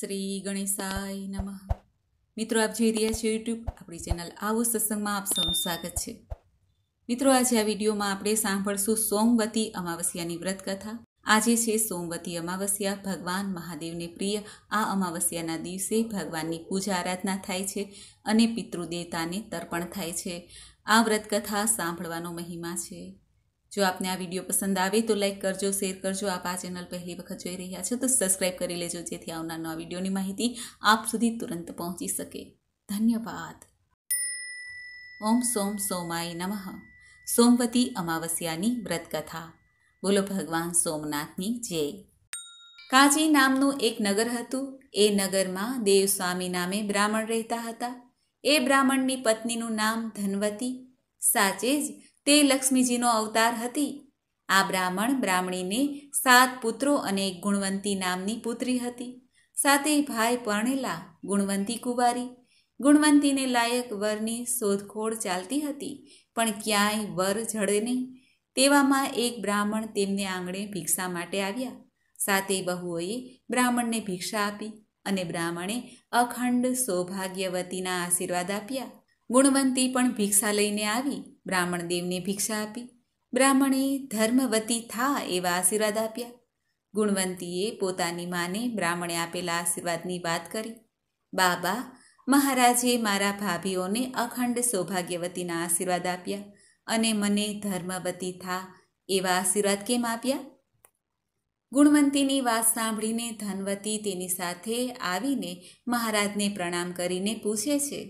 શ્રી ગણેશાય નમઃ મિત્રો આપ જોઈ રહ્યા છો યુટ્યુબ આપણી ચેનલ આવો સત્સંગમાં આપ સૌનું સ્વાગત છે મિત્રો આજે આ વિડીયોમાં આપણે સાંભળશું સોમવતી અમાવસ્યાની વ્રત કથા આજે છે સોમવતી અમાવસ્યા ભગવાન મહાદેવને પ્રિય આ અમાવસ્યાના દિવસે ભગવાનની પૂજા આરાધના થાય છે અને પિતૃદેવતાને તર્પણ થાય છે આ વ્રતકથા સાંભળવાનો મહિમા છે જો આપને આ વિડીયો પસંદ આવે તો લાઇક કરજો શેર કરજો આપ આ ચેનલ પહેલી વખત જોઈ રહ્યા છો તો સબસ્ક્રાઈબ કરી લેજો જેથી આવનાર નવા વિડીયોની માહિતી આપ સુધી તુરંત પહોંચી શકે ધન્યવાદ ઓમ સોમ સોમાય નમઃ સોમવતી અમાવસ્યાની વ્રતકથા બોલો ભગવાન સોમનાથની જય કાજી નામનું એક નગર હતું એ નગરમાં દેવસ્વામી નામે બ્રાહ્મણ રહેતા હતા એ બ્રાહ્મણની પત્નીનું નામ ધનવતી સાચે જ તે લક્ષ્મીજીનો અવતાર હતી આ બ્રાહ્મણ બ્રાહ્મણીને સાત પુત્રો અને એક ગુણવંતી નામની પુત્રી હતી સાથે ભાઈ પરણેલા ગુણવંતી કુંવારી ગુણવંતીને લાયક વરની શોધખોળ ચાલતી હતી પણ ક્યાંય વર જડે નહીં તેવામાં એક બ્રાહ્મણ તેમને આંગણે ભિક્ષા માટે આવ્યા સાતે બહુઓએ બ્રાહ્મણને ભિક્ષા આપી અને બ્રાહ્મણે અખંડ સૌભાગ્યવતીના આશીર્વાદ આપ્યા ગુણવંતી પણ ભિક્ષા લઈને આવી બ્રાહ્મણ દેવને ભિક્ષા આપી બ્રાહ્મણે ધર્મવતી થા એવા આશીર્વાદ આપ્યા ગુણવંતીએ પોતાની માને બ્રાહ્મણે આપેલા આશીર્વાદની વાત કરી બાબા મહારાજે મારા ભાભીઓને અખંડ સૌભાગ્યવતીના આશીર્વાદ આપ્યા અને મને ધર્મવતી થા એવા આશીર્વાદ કેમ આપ્યા ગુણવંતીની વાત સાંભળીને ધનવતી તેની સાથે આવીને મહારાજને પ્રણામ કરીને પૂછે છે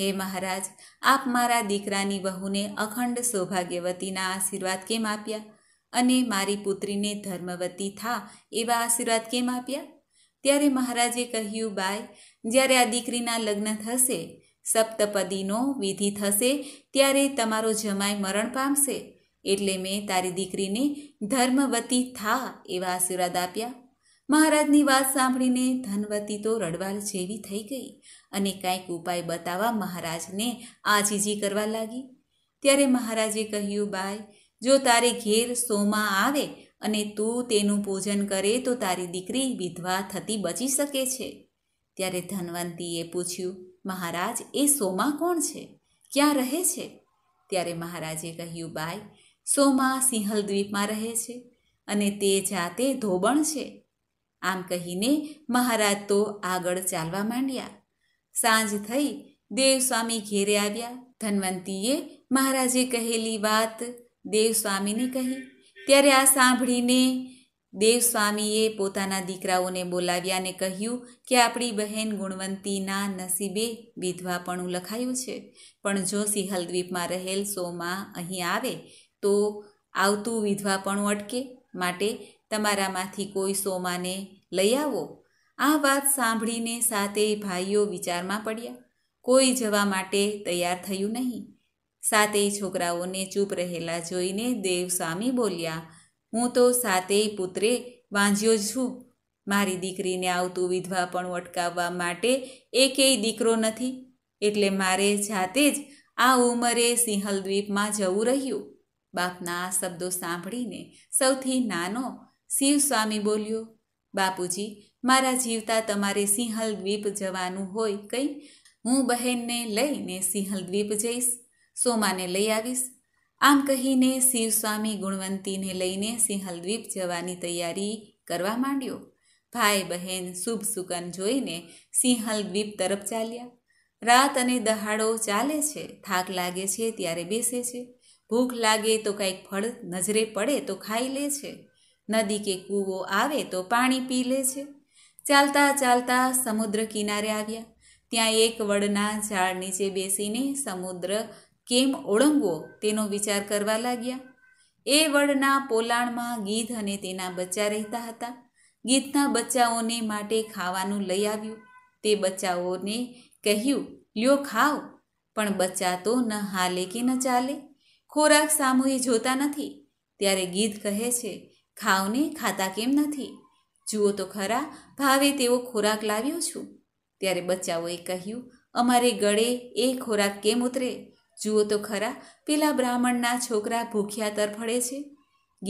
હે મહારાજ આપ મારા દીકરાની વહુને અખંડ સૌભાગ્યવતીના આશીર્વાદ કેમ આપ્યા અને મારી પુત્રીને ધર્મવતી થા એવા આશીર્વાદ કેમ આપ્યા ત્યારે મહારાજે કહ્યું બાય જ્યારે આ દીકરીના લગ્ન થશે સપ્તપદીનો વિધિ થશે ત્યારે તમારો જમાઈ મરણ પામશે એટલે મેં તારી દીકરીને ધર્મવતી થા એવા આશીર્વાદ આપ્યા મહારાજની વાત સાંભળીને ધનવતી તો રડવાલ જેવી થઈ ગઈ અને કાંઈક ઉપાય બતાવવા મહારાજને આજીજી કરવા લાગી ત્યારે મહારાજે કહ્યું બાય જો તારે ઘેર સોમાં આવે અને તું તેનું પૂજન કરે તો તારી દીકરી વિધવા થતી બચી શકે છે ત્યારે ધનવંતીએ પૂછ્યું મહારાજ એ સોમા કોણ છે ક્યાં રહે છે ત્યારે મહારાજે કહ્યું બાય સોમા સિંહલ દ્વીપમાં રહે છે અને તે જાતે ધોબણ છે આમ કહીને મહારાજ તો આગળ ચાલવા માંડ્યા સાંજ થઈ દેવસ્વામી ઘેરે આવ્યા ધનવંતીએ મહારાજે કહેલી વાત દેવસ્વામીને કહી ત્યારે આ સાંભળીને દેવસ્વામીએ પોતાના દીકરાઓને બોલાવ્યા અને કહ્યું કે આપણી બહેન ગુણવંતીના નસીબે વિધવાપણું લખાયું છે પણ જો દ્વીપમાં રહેલ સોમાં અહીં આવે તો આવતું વિધવાપણું અટકે માટે તમારામાંથી કોઈ સોમાને લઈ આવો આ વાત સાંભળીને સાતેય ભાઈઓ વિચારમાં પડ્યા કોઈ જવા માટે તૈયાર થયું નહીં સાતેય છોકરાઓને ચૂપ રહેલા જોઈને દેવસ્વામી બોલ્યા હું તો સાતેય પુત્રે વાંજ્યો છું મારી દીકરીને આવતું વિધવા પણ અટકાવવા માટે એકેય દીકરો નથી એટલે મારે જાતે જ આ ઉંમરે સિંહલ દ્વીપમાં જવું રહ્યું બાપના આ શબ્દો સાંભળીને સૌથી નાનો શિવ સ્વામી બોલ્યો બાપુજી મારા જીવતા તમારે સિંહલ દ્વીપ જવાનું હોય કંઈ હું બહેનને લઈને સિંહલ દ્વીપ જઈશ સોમાને લઈ આવીશ આમ કહીને શિવ સ્વામી ગુણવંતીને લઈને સિંહલ દ્વીપ જવાની તૈયારી કરવા માંડ્યો ભાઈ બહેન શુભ સુકન જોઈને સિંહલ દ્વીપ તરફ ચાલ્યા રાત અને દહાડો ચાલે છે થાક લાગે છે ત્યારે બેસે છે ભૂખ લાગે તો કાંઈક ફળ નજરે પડે તો ખાઈ લે છે નદી કે કૂવો આવે તો પાણી પી લે છે ચાલતા ચાલતા સમુદ્ર કિનારે આવ્યા ત્યાં એક વડના ઝાડ નીચે બેસીને સમુદ્ર કેમ ઓળંગવો તેનો વિચાર કરવા લાગ્યા એ વડના પોલાણમાં ગીધ અને તેના બચ્ચા રહેતા હતા ગીધના બચ્ચાઓને માટે ખાવાનું લઈ આવ્યું તે બચ્ચાઓને કહ્યું લ્યો ખાઓ પણ બચ્ચા તો ન હાલે કે ન ચાલે ખોરાક સામુએ જોતા નથી ત્યારે ગીધ કહે છે ખાવને ખાતા કેમ નથી જુઓ તો ખરા ભાવે તેવો ખોરાક લાવ્યો છું ત્યારે બચ્ચાઓએ કહ્યું અમારે ગળે એ ખોરાક કેમ ઉતરે જુઓ તો ખરા પેલા બ્રાહ્મણના છોકરા ભૂખ્યા તરફડે છે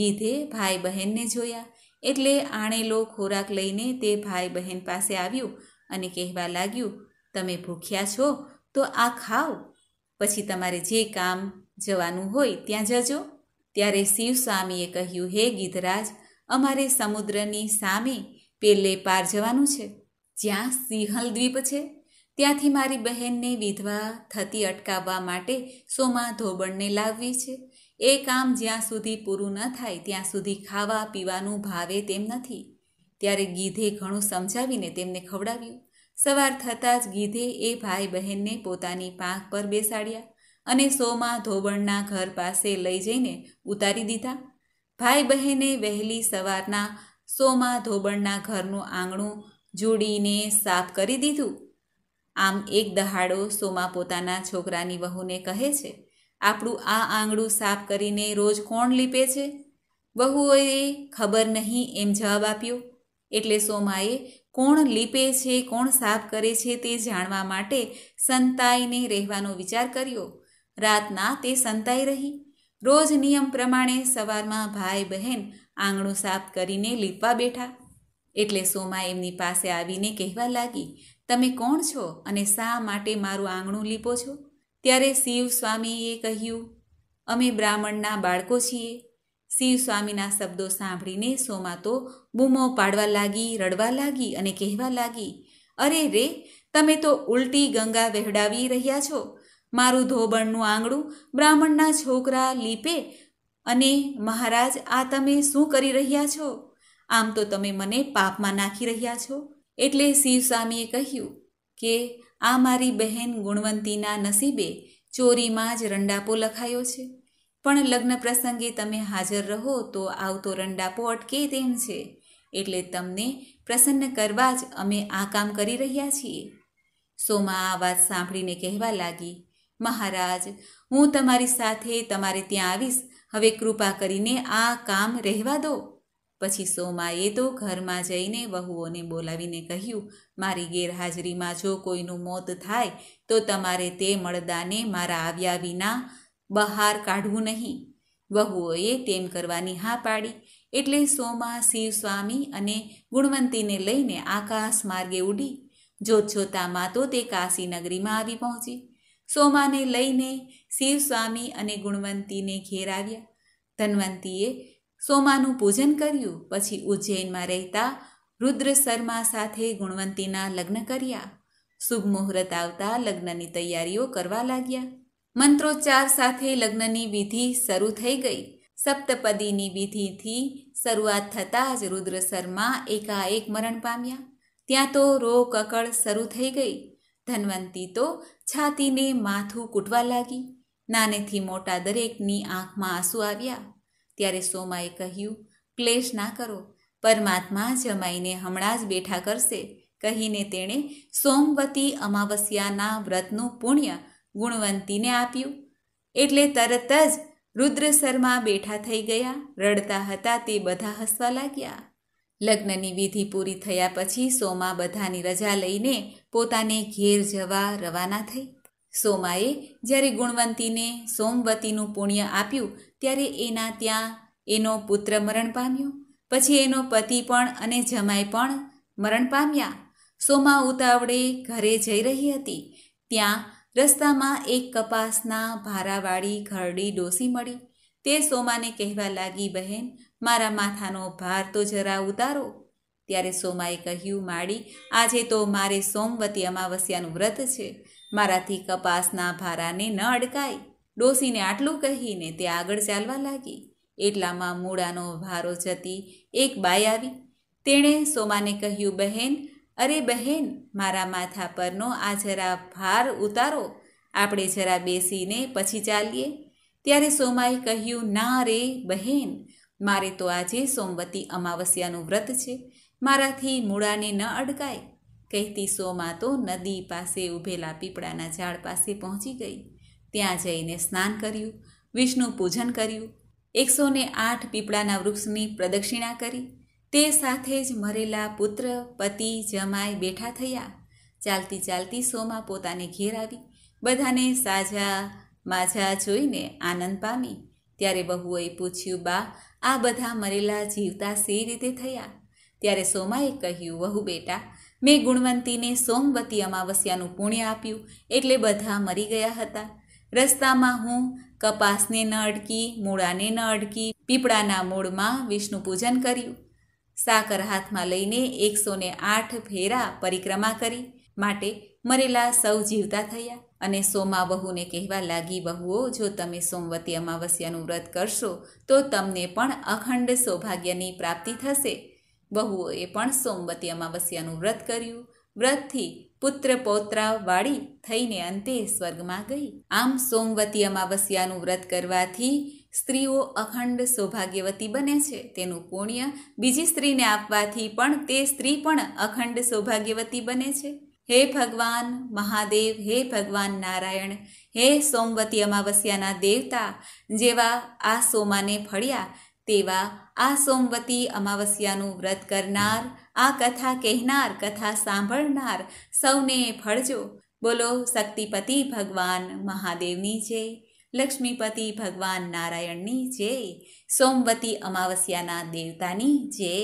ગીધે ભાઈ બહેનને જોયા એટલે આણેલો ખોરાક લઈને તે ભાઈ બહેન પાસે આવ્યું અને કહેવા લાગ્યું તમે ભૂખ્યા છો તો આ ખાઓ પછી તમારે જે કામ જવાનું હોય ત્યાં જજો ત્યારે શિવસ્વામીએ કહ્યું હે ગીધરાજ અમારે સમુદ્રની સામે પેલે પાર જવાનું છે જ્યાં સિંહલ દ્વીપ છે ત્યાંથી મારી બહેનને વિધવા થતી અટકાવવા માટે સોમા ધોબણને લાવવી છે એ કામ જ્યાં સુધી પૂરું ન થાય ત્યાં સુધી ખાવા પીવાનું ભાવે તેમ નથી ત્યારે ગીધે ઘણું સમજાવીને તેમને ખવડાવ્યું સવાર થતાં જ ગીધે એ ભાઈ બહેનને પોતાની પાંખ પર બેસાડ્યા અને સોમાં ધોબણના ઘર પાસે લઈ જઈને ઉતારી દીધા ભાઈ બહેને વહેલી સવારના સોમાં ધોબણના ઘરનું આંગણું જોડીને સાફ કરી દીધું આમ એક દહાડો સોમા પોતાના છોકરાની વહુને કહે છે આપણું આ આંગણું સાફ કરીને રોજ કોણ લીપે છે બહુઓએ ખબર નહીં એમ જવાબ આપ્યો એટલે સોમાએ કોણ લીપે છે કોણ સાફ કરે છે તે જાણવા માટે સંતાઈને રહેવાનો વિચાર કર્યો રાતના તે સંતાઈ રહી રોજ નિયમ પ્રમાણે સવારમાં ભાઈ બહેન આંગણું સાફ કરીને લીપવા બેઠા એટલે સોમા એમની પાસે આવીને કહેવા લાગી તમે કોણ છો અને શા માટે મારું આંગણું લીપો છો ત્યારે શિવ સ્વામીએ કહ્યું અમે બ્રાહ્મણના બાળકો છીએ શિવ સ્વામીના શબ્દો સાંભળીને સોમા તો બૂમો પાડવા લાગી રડવા લાગી અને કહેવા લાગી અરે રે તમે તો ઉલટી ગંગા વહેડાવી રહ્યા છો મારું ધોબણનું આંગણું બ્રાહ્મણના છોકરા લીપે અને મહારાજ આ તમે શું કરી રહ્યા છો આમ તો તમે મને પાપમાં નાખી રહ્યા છો એટલે શિવ કહ્યું કે આ મારી બહેન ગુણવંતીના નસીબે ચોરીમાં જ રંડાપો લખાયો છે પણ લગ્ન પ્રસંગે તમે હાજર રહો તો આવતો રંડાપો અટકે તેમ છે એટલે તમને પ્રસન્ન કરવા જ અમે આ કામ કરી રહ્યા છીએ સોમા આ વાત સાંભળીને કહેવા લાગી મહારાજ હું તમારી સાથે તમારે ત્યાં આવીશ હવે કૃપા કરીને આ કામ રહેવા દો પછી સોમાએ તો ઘરમાં જઈને વહુઓને બોલાવીને કહ્યું મારી ગેરહાજરીમાં જો કોઈનું મોત થાય તો તમારે તે મળદાને મારા આવ્યા વિના બહાર કાઢવું નહીં વહુઓએ તેમ કરવાની હા પાડી એટલે સોમા શિવસ્વામી અને ગુણવંતીને લઈને આકાશ માર્ગે ઉડી જોતજોતામાં તો તે કાશી નગરીમાં આવી પહોંચી સોમાને લઈને શિવસ્વામી અને ગુણવંતીને ઘેરાવ્યા ધનવંતીએ સોમાનું પૂજન કર્યું પછી ઉજ્જૈનમાં રહેતા રુદ્ર શર્મા સાથે ગુણવંતીના લગ્ન કર્યા શુભ મુહૂર્ત આવતા લગ્નની તૈયારીઓ કરવા લાગ્યા મંત્રોચ્ચાર સાથે લગ્નની વિધિ શરૂ થઈ ગઈ સપ્તપદીની વિધિથી શરૂઆત થતાં જ રુદ્ર શર્મા એકાએક મરણ પામ્યા ત્યાં તો રો કકળ શરૂ થઈ ગઈ ધનવંતી તો છાતીને માથું કૂટવા લાગી નાનેથી મોટા દરેકની આંખમાં આંસુ આવ્યા ત્યારે સોમાએ કહ્યું ક્લેશ ના કરો પરમાત્મા જમાઈને હમણાં જ બેઠા કરશે કહીને તેણે સોમવતી અમાવસ્યાના વ્રતનું પુણ્ય ગુણવંતીને આપ્યું એટલે તરત જ રુદ્ર શર્મા બેઠા થઈ ગયા રડતા હતા તે બધા હસવા લાગ્યા લગ્નની વિધિ પૂરી થયા પછી સોમા બધાની રજા લઈને પોતાને ઘેર જવા રવાના થઈ સોમાએ જ્યારે ગુણવંતીને સોમવતીનું પુણ્ય આપ્યું ત્યારે એના ત્યાં એનો પુત્ર મરણ પામ્યો પછી એનો પતિ પણ અને જમાઈ પણ મરણ પામ્યા સોમા ઉતાવળે ઘરે જઈ રહી હતી ત્યાં રસ્તામાં એક કપાસના ભારાવાળી ઘરડી ડોસી મળી તે સોમાને કહેવા લાગી બહેન મારા માથાનો ભાર તો જરા ઉતારો ત્યારે સોમાએ કહ્યું માડી આજે તો મારે સોમવતી અમાવસ્યાનું વ્રત છે મારાથી કપાસના ભારાને ન અડકાય ડોસીને આટલું કહીને તે આગળ ચાલવા લાગી એટલામાં મૂળાનો ભારો જતી એક બાઈ આવી તેણે સોમાને કહ્યું બહેન અરે બહેન મારા માથા પરનો આ જરા ભાર ઉતારો આપણે જરા બેસીને પછી ચાલીએ ત્યારે સોમાએ કહ્યું ના રે બહેન મારે તો આજે સોમવતી અમાવસ્યાનું વ્રત છે મારાથી મૂળાને ન અડકાય કહેતી સોમા તો નદી પાસે ઊભેલા પીપળાના ઝાડ પાસે પહોંચી ગઈ ત્યાં જઈને સ્નાન કર્યું વિષ્ણુ પૂજન કર્યું એકસો ને આઠ પીપળાના વૃક્ષની પ્રદક્ષિણા કરી તે સાથે જ મરેલા પુત્ર પતિ જમાઈ બેઠા થયા ચાલતી ચાલતી સોમા પોતાને ઘેર આવી બધાને સાજા માજા જોઈને આનંદ પામી ત્યારે બહુએ પૂછ્યું બા આ બધા મરેલા જીવતા સી રીતે થયા ત્યારે સોમાએ કહ્યું વહુ બેટા મેં ગુણવંતીને સોમવતી અમાવસ્યાનું પુણ્ય આપ્યું એટલે બધા મરી ગયા હતા રસ્તામાં હું કપાસને ન અડકી મૂળાને ન અડકી પીપળાના મૂળમાં વિષ્ણુ પૂજન કર્યું સાકર હાથમાં લઈને એકસો ને આઠ ફેરા પરિક્રમા કરી માટે મરેલા સૌ જીવતા થયા અને સોમા બહુને કહેવા લાગી બહુઓ જો તમે સોમવતી અમાવસ્યાનું વ્રત કરશો તો તમને પણ અખંડ સૌભાગ્યની પ્રાપ્તિ થશે બહુઓએ પણ સોમવતી અમાવસ્યાનું વ્રત કર્યું વ્રતથી પુત્ર પૌત્રા વાળી થઈને અંતે સ્વર્ગમાં ગઈ આમ સોમવતી અમાવસ્યાનું વ્રત કરવાથી સ્ત્રીઓ અખંડ સૌભાગ્યવતી બને છે તેનું પુણ્ય બીજી સ્ત્રીને આપવાથી પણ તે સ્ત્રી પણ અખંડ સૌભાગ્યવતી બને છે હે ભગવાન મહાદેવ હે ભગવાન નારાયણ હે સોમવતી અમાવસ્યાના દેવતા જેવા આ સોમાને ફળ્યા તેવા આ સોમવતી અમાવસ્યાનું વ્રત કરનાર આ કથા કહેનાર કથા સાંભળનાર સૌને ફળજો બોલો શક્તિપતિ ભગવાન મહાદેવની જય લક્ષ્મીપતિ ભગવાન નારાયણની જય સોમવતી અમાવસ્યાના દેવતાની જય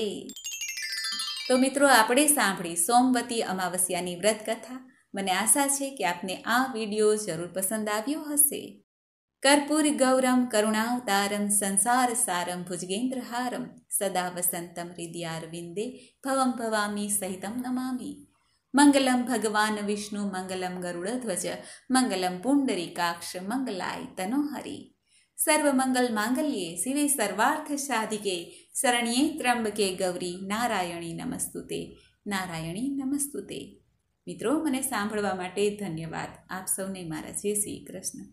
તો મિત્રો આપણે સાંભળી સોમવતી અમાવસ્યાની વ્રત કથા મને આશા છે કે આપને આ વિડિયો જરૂર પસંદ આવ્યો હશે કર્પૂર ગૌરમ કરુણાવતારમ સંસાર સારમ ભુજગેન્દ્રહારમ સદા વસંતમ હૃદયારવિંદે ભવમ ભવામી સહિતમ નમામી મંગલમ ભગવાન વિષ્ણુ મંગલમ ગરુડધ્વજ મંગલમ પુંડરીકાક્ષ મંગલાય તનોહરી સર્વમંગલ માંગલ્યે શિવે સર્વાર્થ સાધિકે શરણ્યે ત્રંબકે ગૌરી નારાયણી નમસ્તુતે નારાયણી નમસ્તુતે મિત્રો મને સાંભળવા માટે ધન્યવાદ આપ સૌને મારા જય શ્રી કૃષ્ણ